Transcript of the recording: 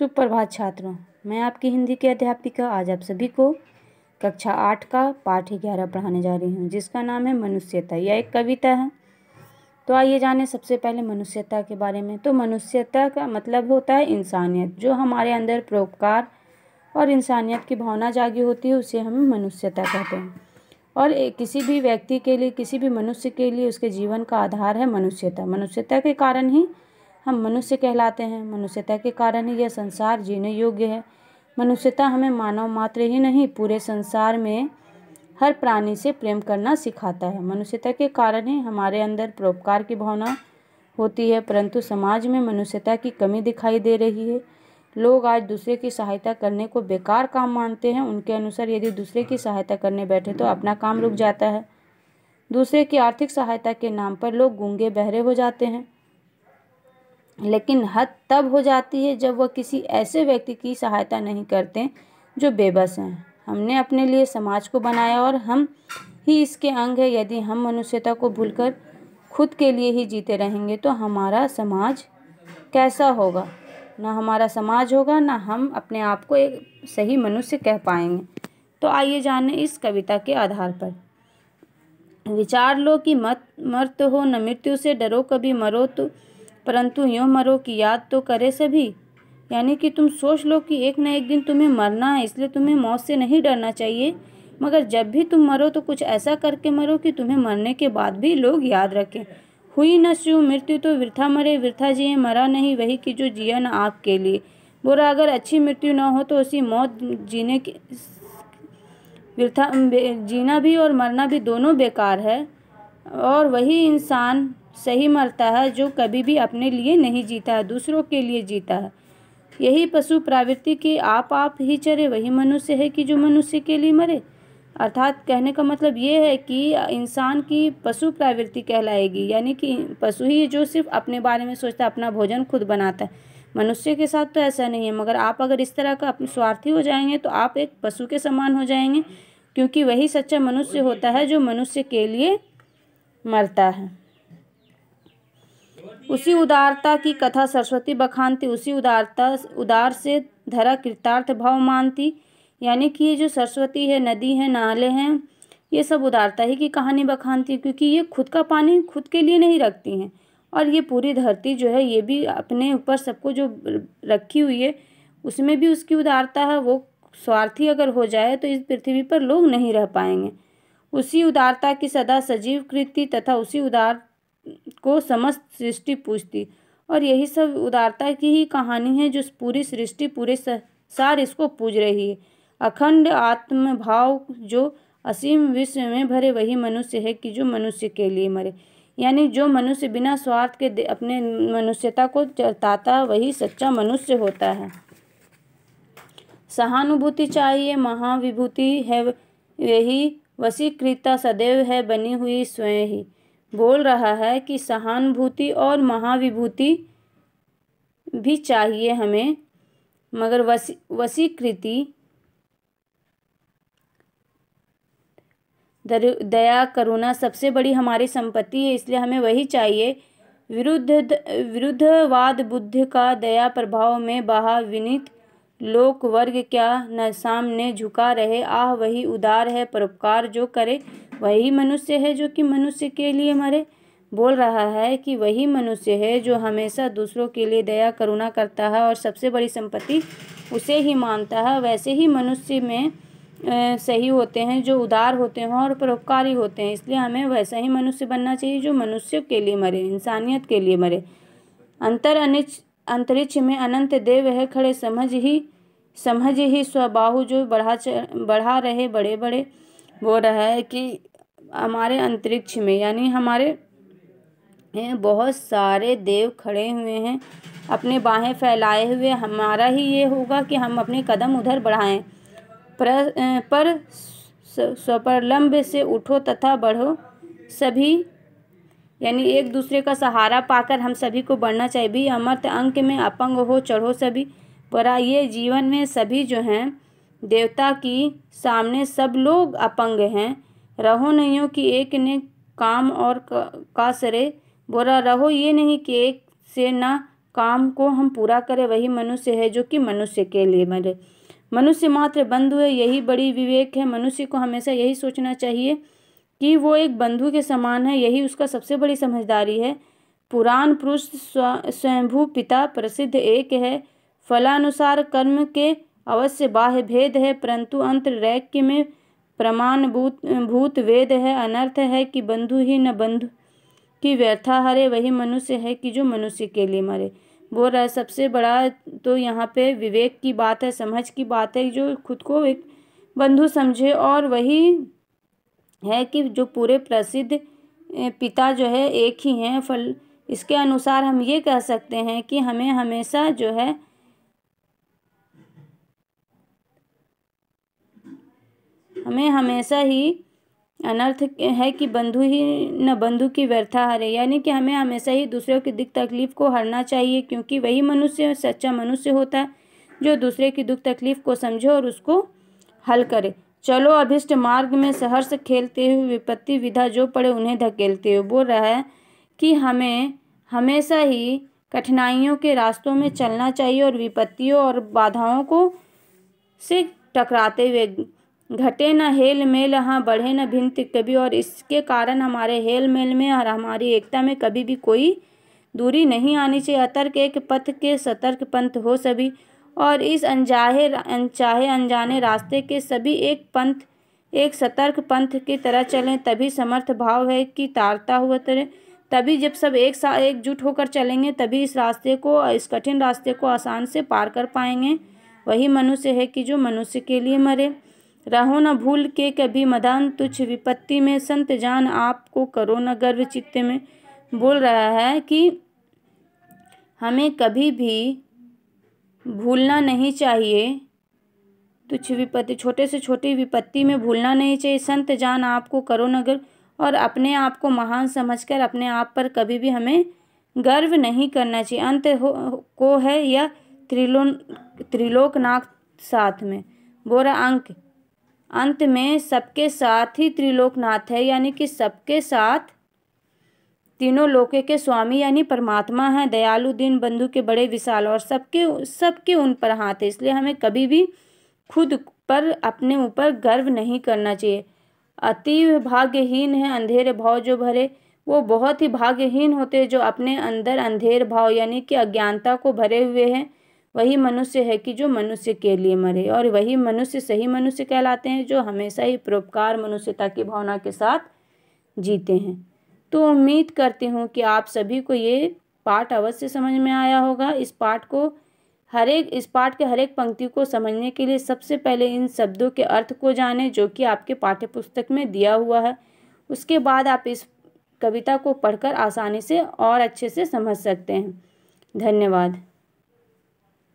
सुप्रभात छात्रों मैं आपकी हिंदी की अध्यापिका आज आप सभी को कक्षा आठ का पाठ ग्यारह पढ़ाने जा रही हूँ जिसका नाम है मनुष्यता यह एक कविता है तो आइए जाने सबसे पहले मनुष्यता के बारे में तो मनुष्यता का मतलब होता है इंसानियत जो हमारे अंदर परोपकार और इंसानियत की भावना जागी होती है उसे हम मनुष्यता कहते हैं और किसी भी व्यक्ति के लिए किसी भी मनुष्य के लिए उसके जीवन का आधार है मनुष्यता मनुष्यता के कारण ही हम मनुष्य कहलाते हैं मनुष्यता के कारण ही यह संसार जीने योग्य है मनुष्यता हमें मानव मात्र ही नहीं पूरे संसार में हर प्राणी से प्रेम करना सिखाता है मनुष्यता के कारण ही हमारे अंदर परोपकार की भावना होती है परंतु समाज में मनुष्यता की कमी दिखाई दे रही है लोग आज दूसरे की सहायता करने को बेकार काम मानते हैं उनके अनुसार यदि दूसरे की सहायता करने बैठे तो अपना काम रुक जाता है दूसरे की आर्थिक सहायता के नाम पर लोग गूंगे बहरे हो जाते हैं लेकिन हद तब हो जाती है जब वह किसी ऐसे व्यक्ति की सहायता नहीं करते जो बेबस हैं हमने अपने लिए समाज को बनाया और हम ही इसके अंग है यदि हम मनुष्यता को भूलकर खुद के लिए ही जीते रहेंगे तो हमारा समाज कैसा होगा ना हमारा समाज होगा ना हम अपने आप को एक सही मनुष्य कह पाएंगे तो आइए जानें इस कविता के आधार पर विचार लो कि मत मर्त हो न मृत्यु से डरो कभी मरो तो परंतु यूँ मरो कि याद तो करे सभी यानी कि तुम सोच लो कि एक ना एक दिन तुम्हें मरना है इसलिए तुम्हें मौत से नहीं डरना चाहिए मगर जब भी तुम मरो तो कुछ ऐसा करके मरो कि तुम्हें मरने के बाद भी लोग याद रखें हुई न स्यू मृत्यु तो वृथा मरे वृथा जिए मरा नहीं वही कि जो जिया न आपके लिए बोरा अगर अच्छी मृत्यु ना हो तो उसी मौत जीने के वृथा जीना भी और मरना भी दोनों बेकार है और वही इंसान सही मरता है जो कभी भी अपने लिए नहीं जीता है दूसरों के लिए जीता है यही पशु प्रवृत्ति के आप आप ही चरे वही मनुष्य है कि जो मनुष्य के लिए मरे अर्थात कहने का मतलब ये है कि इंसान की पशु प्रवृत्ति कहलाएगी यानी कि पशु ही जो सिर्फ अपने बारे में सोचता है अपना भोजन खुद बनाता है मनुष्य के साथ तो ऐसा नहीं है मगर आप अगर इस तरह का अपने स्वार्थी हो जाएंगे तो आप एक पशु के समान हो जाएंगे क्योंकि वही सच्चा मनुष्य होता है जो मनुष्य के लिए मरता है उसी उदारता की कथा सरस्वती बखानती उसी उदारता उदार से धरा कृतार्थ भाव मानती यानी कि ये जो सरस्वती है नदी है नाले हैं ये सब उदारता ही की कहानी बखानती क्योंकि ये खुद का पानी खुद के लिए नहीं रखती हैं और ये पूरी धरती जो है ये भी अपने ऊपर सबको जो रखी हुई है उसमें भी उसकी उदारता है वो स्वार्थी अगर हो जाए तो इस पृथ्वी पर लोग नहीं रह पाएंगे उसी उदारता की सदा सजीव कृति तथा उसी उदार को समस्त सृष्टि पूछती और यही सब उदारता की ही कहानी है जो पूरी सृष्टि पूरे सार इसको पूज रही है अखंड आत्म भाव जो असीम विश्व में भरे वही मनुष्य है कि जो मनुष्य के लिए मरे यानी जो मनुष्य बिना स्वार्थ के अपने मनुष्यता को जताता वही सच्चा मनुष्य होता है सहानुभूति चाहिए महाविभूति है यही वसीकृता सदैव है बनी हुई स्वयं ही बोल रहा है कि सहानुभूति और महाविभूति भी चाहिए हमें मगर वसी वसीकृति दया करुणा सबसे बड़ी हमारी संपत्ति है इसलिए हमें वही चाहिए विरुद्ध विरुद्धवाद बुद्ध का दया प्रभाव में बहा विनित लोक वर्ग क्या न सामने झुका रहे आह वही उदार है परोपकार जो करे वही मनुष्य है जो कि मनुष्य के लिए मरे बोल रहा है कि वही मनुष्य है जो हमेशा दूसरों के लिए दया करुणा करता है और सबसे बड़ी संपत्ति उसे ही मानता है वैसे ही मनुष्य में सही होते हैं जो उदार होते हैं और परोपकारी होते हैं इसलिए हमें वैसा ही मनुष्य बनना चाहिए जो मनुष्य के लिए मरे इंसानियत के लिए मरे अंतर अनिच अंतरिक्ष में अनंत देव है खड़े समझ ही समझ ही स्वबाहु जो बढ़ा बढ़ा रहे बड़े बड़े वो रहा है कि हमारे अंतरिक्ष में यानी हमारे बहुत सारे देव खड़े हुए हैं अपने बाहें फैलाए हुए हमारा ही ये होगा कि हम अपने कदम उधर बढ़ाएं पर पर स्वप्रलम्ब से उठो तथा बढ़ो सभी यानी एक दूसरे का सहारा पाकर हम सभी को बढ़ना चाहिए भी अमर्त अंक में अपंग हो चढ़ो सभी पर ये जीवन में सभी जो हैं देवता की सामने सब लोग अपंग हैं रहो नहीं हो कि एक ने काम और का सरे बोरा रहो ये नहीं कि एक से ना काम को हम पूरा करें वही मनुष्य है जो कि मनुष्य के लिए मरे मनुष्य मात्र बंधु है यही बड़ी विवेक है मनुष्य को हमेशा यही सोचना चाहिए कि वो एक बंधु के समान है यही उसका सबसे बड़ी समझदारी है पुराण पुरुष स्वयंभू पिता प्रसिद्ध एक है फलानुसार कर्म के अवश्य बाह्य भेद है परंतु अंतरैक्य में प्रमाण भूत वेद है अनर्थ है कि बंधु ही न बंधु की व्यर्था हरे वही मनुष्य है कि जो मनुष्य के लिए मरे बोल रहा है सबसे बड़ा तो यहाँ पे विवेक की बात है समझ की बात है जो खुद को एक बंधु समझे और वही है कि जो पूरे प्रसिद्ध पिता जो है एक ही हैं फल इसके अनुसार हम ये कह सकते हैं कि हमें हमेशा जो है हमें हमेशा ही अनर्थ है कि बंधु ही न बंधु की व्यर्था हरे यानी कि हमें हमेशा ही दूसरों की दुख तकलीफ़ को हरना चाहिए क्योंकि वही मनुष्य सच्चा मनुष्य होता है जो दूसरे की दुख तकलीफ़ को समझे और उसको हल करे चलो अभिष्ट मार्ग में सहर्ष खेलते हुए विपत्ति विधा जो पड़े उन्हें धकेलते हुए बोल रहा है कि हमें हमेशा ही कठिनाइयों के रास्तों में चलना चाहिए और विपत्तियों और बाधाओं को से टकराते हुए घटे न हेल मेल हाँ बढ़े न भिन्त कभी और इसके कारण हमारे हेल मेल में और हमारी एकता में कभी भी कोई दूरी नहीं आनी चाहिए अतर्क एक पथ के सतर्क पंथ हो सभी और इस अनजाहे अनचाहे अनजाने रास्ते के सभी एक पंथ एक सतर्क पंथ की तरह चलें तभी समर्थ भाव है कि तारता हुआ तरह तभी जब सब एक साथ एकजुट होकर चलेंगे तभी इस रास्ते को इस कठिन रास्ते को आसान से पार कर पाएंगे वही मनुष्य है कि जो मनुष्य के लिए मरे रहो न भूल के कभी मदान तुच्छ विपत्ति में संत जान आपको करो न गर्व चित्त में बोल रहा है कि हमें कभी भी भूलना नहीं चाहिए तुच्छ विपत्ति छोटे से छोटी विपत्ति में भूलना नहीं चाहिए संत जान आपको करो न गर्व और अपने आप को महान समझकर अपने आप पर कभी भी हमें गर्व नहीं करना चाहिए अंत हो को है या त्रिलो त्रिलोकनाथ साथ में बोरा अंक अंत में सबके साथ ही त्रिलोकनाथ है यानी कि सबके साथ तीनों लोके के स्वामी यानी परमात्मा हैं दयालु दीन बंधु के बड़े विशाल और सबके सबके उन पर हाथ है इसलिए हमें कभी भी खुद पर अपने ऊपर गर्व नहीं करना चाहिए अति भाग्यहीन है अंधेरे भाव जो भरे वो बहुत ही भाग्यहीन होते जो अपने अंदर अंधेर भाव यानी कि अज्ञानता को भरे हुए हैं वही मनुष्य है कि जो मनुष्य के लिए मरे और वही मनुष्य सही मनुष्य कहलाते हैं जो हमेशा ही परोपकार मनुष्यता की भावना के साथ जीते हैं तो उम्मीद करती हूँ कि आप सभी को ये पाठ अवश्य समझ में आया होगा इस पाठ को हर एक इस पाठ के हर एक पंक्ति को समझने के लिए सबसे पहले इन शब्दों के अर्थ को जानें जो कि आपके पाठ्य पुस्तक में दिया हुआ है उसके बाद आप इस कविता को पढ़कर आसानी से और अच्छे से समझ सकते हैं धन्यवाद